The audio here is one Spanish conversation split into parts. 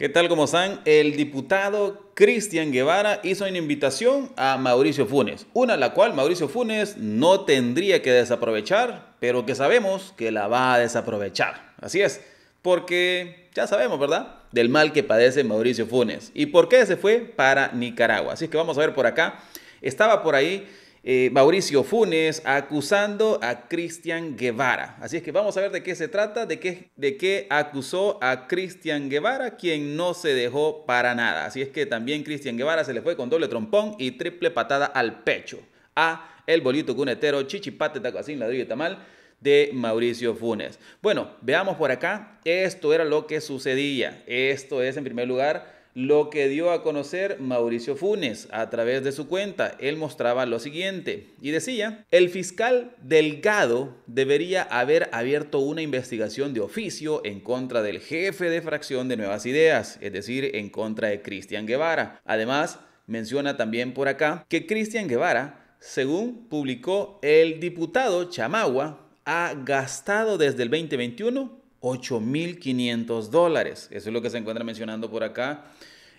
¿Qué tal? ¿Cómo están? El diputado Cristian Guevara hizo una invitación a Mauricio Funes, una la cual Mauricio Funes no tendría que desaprovechar, pero que sabemos que la va a desaprovechar. Así es, porque ya sabemos, ¿verdad? Del mal que padece Mauricio Funes y por qué se fue para Nicaragua. Así que vamos a ver por acá. Estaba por ahí eh, Mauricio Funes acusando a Cristian Guevara. Así es que vamos a ver de qué se trata, de qué, de qué acusó a Cristian Guevara, quien no se dejó para nada. Así es que también Cristian Guevara se le fue con doble trompón y triple patada al pecho a el bolito cunetero Chichipate Tacuacín Ladrillo y Tamal de Mauricio Funes. Bueno, veamos por acá. Esto era lo que sucedía. Esto es en primer lugar lo que dio a conocer Mauricio Funes a través de su cuenta. Él mostraba lo siguiente y decía, el fiscal Delgado debería haber abierto una investigación de oficio en contra del jefe de fracción de Nuevas Ideas, es decir, en contra de Cristian Guevara. Además, menciona también por acá que Cristian Guevara, según publicó el diputado Chamagua, ha gastado desde el 2021 8.500 dólares. Eso es lo que se encuentra mencionando por acá.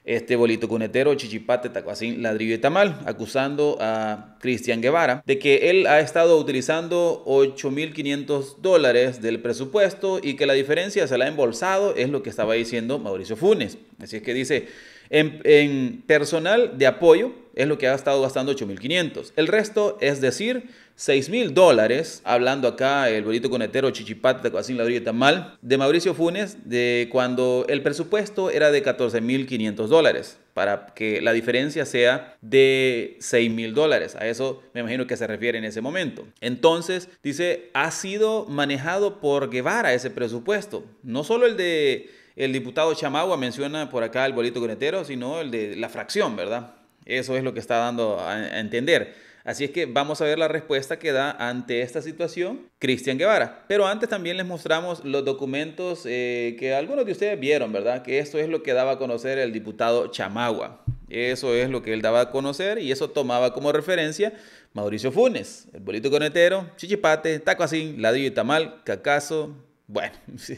Este bolito cunetero, chichipate, tacuacín, ladrillo y tamal, acusando a Cristian Guevara de que él ha estado utilizando 8.500 dólares del presupuesto y que la diferencia se la ha embolsado, es lo que estaba diciendo Mauricio Funes. Así es que dice, en, en personal de apoyo, es lo que ha estado gastando 8.500. El resto, es decir, 6.000 dólares, hablando acá el bolito conetero Chichipata, así la y mal, de Mauricio Funes, de cuando el presupuesto era de 14.500 dólares, para que la diferencia sea de 6.000 dólares. A eso me imagino que se refiere en ese momento. Entonces, dice, ha sido manejado por Guevara ese presupuesto, no solo el de... El diputado Chamagua menciona por acá el bolito conetero, sino el de la fracción, ¿verdad? Eso es lo que está dando a, entender. Así es que vamos a ver la respuesta que da ante esta situación Cristian Guevara. Pero antes también les mostramos los documentos eh, que algunos de ustedes vieron, ¿verdad? Que esto es lo que daba a conocer el diputado Chamagua. Eso es lo que él daba a conocer y eso tomaba como referencia Mauricio Funes, el bolito conetero, chichipate, taco así, ladrillo y tamal, cacazo. Bueno,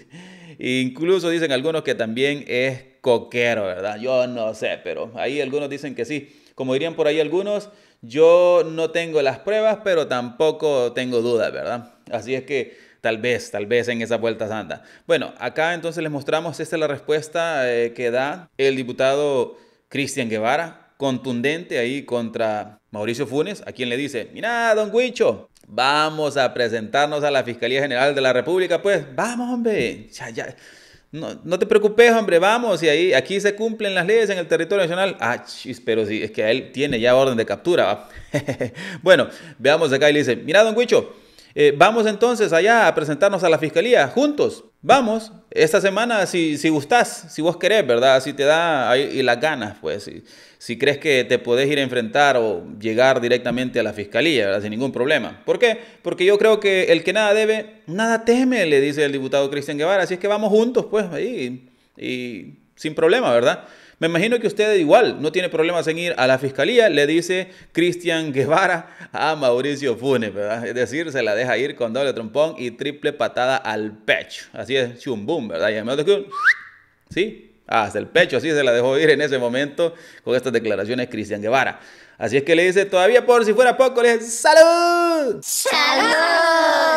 incluso dicen algunos que también es coquero, ¿verdad? Yo no sé, pero ahí algunos dicen que sí. Como dirían por ahí algunos, yo no tengo las pruebas, pero tampoco tengo dudas, ¿verdad? Así es que tal vez, tal vez en esa vuelta santa. Bueno, acá entonces les mostramos, esta es la respuesta eh, que da el diputado Cristian Guevara, contundente ahí contra Mauricio Funes, a quien le dice, mira, don Huicho, vamos a presentarnos a la Fiscalía General de la República, pues, vamos, hombre, ya, ya, no, no, te preocupes, hombre, vamos, y ahí, aquí se cumplen las leyes en el territorio nacional. Ah, chis, pero sí, es que él tiene ya orden de captura. bueno, veamos acá y le dice, mira, don Huicho, eh, vamos entonces allá a presentarnos a la fiscalía juntos. Vamos, esta semana, si, si gustás, si vos querés, ¿verdad? Si te da y las ganas, pues, si, si crees que te podés ir a enfrentar o llegar directamente a la fiscalía, ¿verdad? Sin ningún problema. ¿Por qué? Porque yo creo que el que nada debe, nada teme, le dice el diputado Cristian Guevara. Así es que vamos juntos, pues, ahí, y sin problema, ¿verdad? Me imagino que usted igual no tiene problemas en ir a la fiscalía, le dice Cristian Guevara a Mauricio Funes, ¿verdad? Es decir, se la deja ir con doble trompón y triple patada al pecho. Así es, chumbum, ¿verdad? Y además de ¿sí? Hasta el pecho, así se la dejó ir en ese momento con estas declaraciones Cristian Guevara. Así es que le dice, todavía por si fuera poco, le dice, ¡Salud! ¡Salud!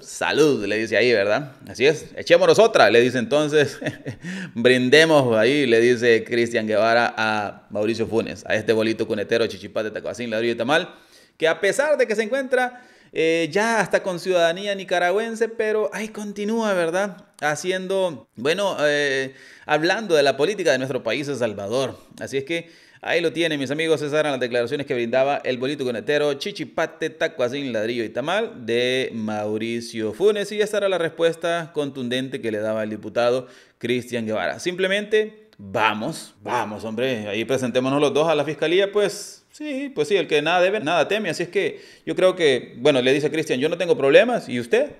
Salud, le dice ahí, ¿verdad? Así es, echémonos otra, le dice entonces, brindemos ahí, le dice Cristian Guevara a Mauricio Funes, a este bolito cunetero, chichipate, tacuacín, ladrillo y tamal, que a pesar de que se encuentra eh, ya hasta con ciudadanía nicaragüense, pero ahí continúa, ¿verdad? Haciendo, bueno, eh, hablando de la política de nuestro país, El Salvador. Así es que Ahí lo tienen, mis amigos. Esas eran las declaraciones que brindaba el bolito conetero Chichipate, Tacuacín, Ladrillo y Tamal de Mauricio Funes. Y esa era la respuesta contundente que le daba el diputado Cristian Guevara. Simplemente, vamos, vamos, hombre. Ahí presentémonos los dos a la fiscalía, pues. Sí, pues sí, el que nada debe, nada teme. Así es que yo creo que, bueno, le dice Cristian, yo no tengo problemas. ¿Y usted?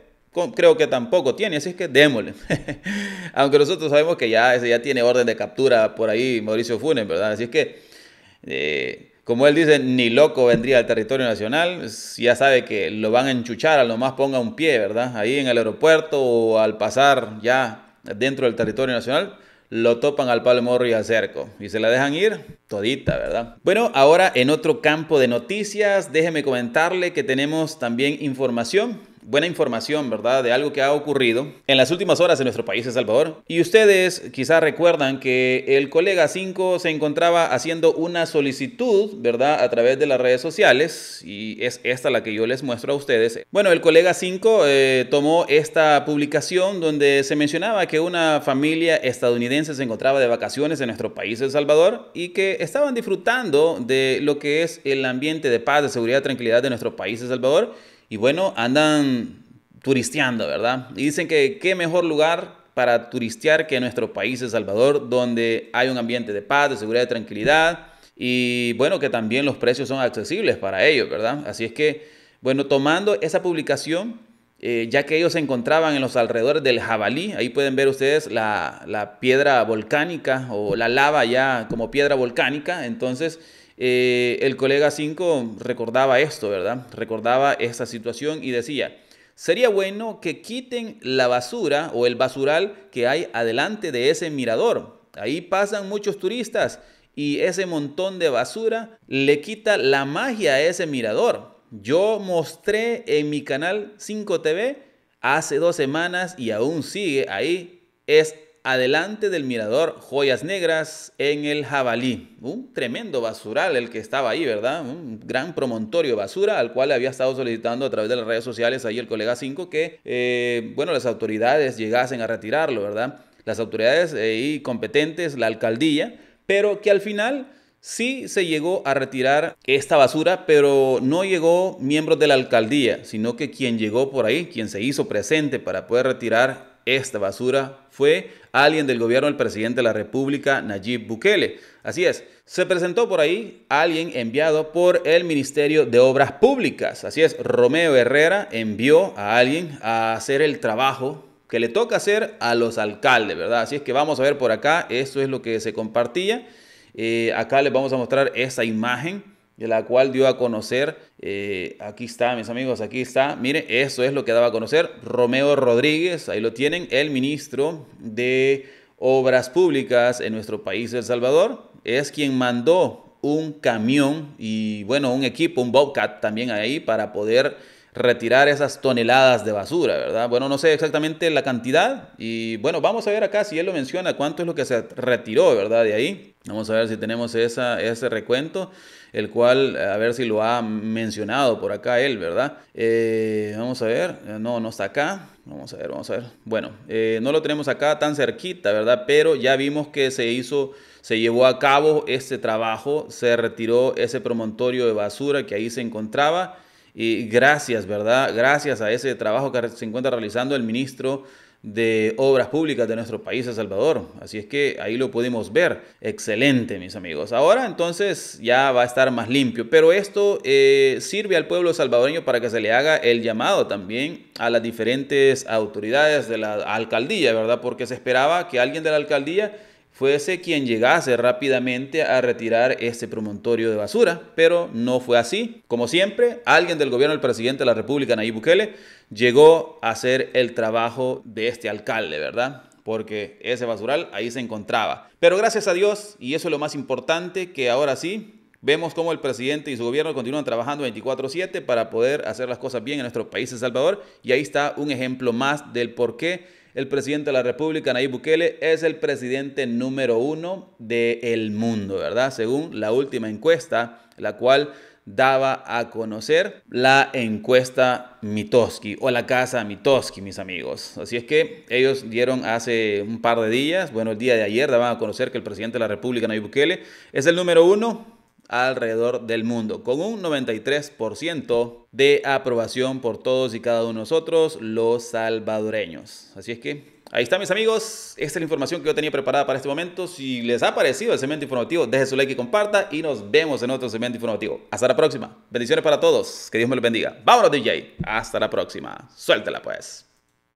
creo que tampoco tiene, así es que démosle. Aunque nosotros sabemos que ya, ya tiene orden de captura por ahí Mauricio Funes, ¿verdad? Así es que eh, como él dice, ni loco vendría al territorio nacional, ya sabe que lo van a enchuchar, a lo más ponga un pie, ¿verdad? Ahí en el aeropuerto o al pasar ya dentro del territorio nacional, lo topan al palo Morro y al cerco y se la dejan ir todita, ¿verdad? Bueno, ahora en otro campo de noticias, déjeme comentarle que tenemos también información buena información, ¿verdad?, de algo que ha ocurrido en las últimas horas en nuestro país, El Salvador. Y ustedes quizás recuerdan que el colega 5 se encontraba haciendo una solicitud, ¿verdad?, a través de las redes sociales, y es esta la que yo les muestro a ustedes. Bueno, el colega 5 eh, tomó esta publicación donde se mencionaba que una familia estadounidense se encontraba de vacaciones en nuestro país, El Salvador, y que estaban disfrutando de lo que es el ambiente de paz, de seguridad, tranquilidad de nuestro país, El Salvador y bueno, andan turisteando, ¿verdad? Y dicen que qué mejor lugar para turistear que nuestro país, El Salvador, donde hay un ambiente de paz, de seguridad, de tranquilidad y bueno, que también los precios son accesibles para ellos, ¿verdad? Así es que, bueno, tomando esa publicación eh, ya que ellos se encontraban en los alrededores del jabalí. Ahí pueden ver ustedes la, piedra volcánica o la lava ya como piedra volcánica. Entonces, eh, el colega 5 recordaba esto, ¿verdad? Recordaba esta situación y decía, sería bueno que quiten la basura o el basural que hay adelante de ese mirador. Ahí pasan muchos turistas y ese montón de basura le quita la magia a ese mirador. Yo mostré en mi canal 5TV hace dos semanas y aún sigue ahí. Es adelante del mirador Joyas Negras en el Jabalí. Un tremendo basural el que estaba ahí, ¿verdad? Un gran promontorio basura al cual había estado solicitando a través de las redes sociales ahí el colega 5 que, eh, bueno, las autoridades llegasen a retirarlo, ¿verdad? Las autoridades eh, competentes, la alcaldía, pero que al final Sí se llegó a retirar esta basura, pero no llegó miembro de la alcaldía, sino que quien llegó por ahí, quien se hizo presente para poder retirar esta basura fue alguien del gobierno del presidente de la República, Nayib Bukele. Así es, se presentó por ahí alguien enviado por el Ministerio de Obras Públicas. Así es, Romeo Herrera envió a alguien a hacer el trabajo que le toca hacer a los alcaldes, ¿verdad? Así es que vamos a ver por acá, esto es lo que se compartía. Eh, acá les vamos a mostrar esa imagen de la cual dio a conocer, eh, aquí está mis amigos, aquí está, mire eso es lo que daba a conocer Romeo Rodríguez, ahí lo tienen, el ministro de Obras Públicas en nuestro país, El Salvador, es quien mandó un camión y bueno, un equipo, un Bobcat también ahí para poder retirar esas toneladas de basura, ¿verdad? Bueno, no sé exactamente la cantidad y bueno, vamos a ver acá si él lo menciona, cuánto es lo que se retiró, ¿verdad? De ahí. Vamos a ver si tenemos esa, ese recuento, el cual, a ver si lo ha mencionado por acá él, ¿verdad? Eh, vamos a ver, eh, no, no está acá. Vamos a ver, vamos a ver. Bueno, eh, no lo tenemos acá tan cerquita, ¿verdad? Pero ya vimos que se hizo se llevó a cabo este trabajo, se retiró ese promontorio de basura que ahí se encontraba y gracias, ¿verdad? Gracias a ese trabajo que se encuentra realizando el ministro de Obras Públicas de nuestro país, El Salvador. Así es que ahí lo pudimos ver. Excelente, mis amigos. Ahora entonces ya va a estar más limpio. Pero esto eh, sirve al pueblo salvadoreño para que se le haga el llamado también a las diferentes autoridades de la alcaldía, ¿verdad? Porque se esperaba que alguien de la alcaldía fuese quien llegase rápidamente a retirar este promontorio de basura, pero no fue así. Como siempre, alguien del gobierno del presidente de la República, Nayib Bukele, llegó a hacer el trabajo de este alcalde, ¿verdad? Porque ese basural ahí se encontraba. Pero gracias a Dios, y eso es lo más importante, que ahora sí Vemos cómo el presidente y su gobierno continúan trabajando 24/7 para poder hacer las cosas bien en nuestro país, El Salvador. Y ahí está un ejemplo más del por qué el presidente de la República, Nayib Bukele, es el presidente número uno del mundo, ¿verdad? Según la última encuesta, la cual daba a conocer la encuesta Mitoski o la casa Mitoski, mis amigos. Así es que ellos dieron hace un par de días, bueno, el día de ayer, daban a conocer que el presidente de la República, Nayib Bukele, es el número uno alrededor del mundo, con un 93% de aprobación por todos y cada uno de nosotros, los salvadoreños. Así es que ahí está, mis amigos. Esta es la información que yo tenía preparada para este momento. Si les ha parecido el segmento informativo, deje su like y comparta. Y nos vemos en otro segmento informativo. Hasta la próxima. Bendiciones para todos. Que Dios me los bendiga. Vámonos, DJ. Hasta la próxima. suéltela pues.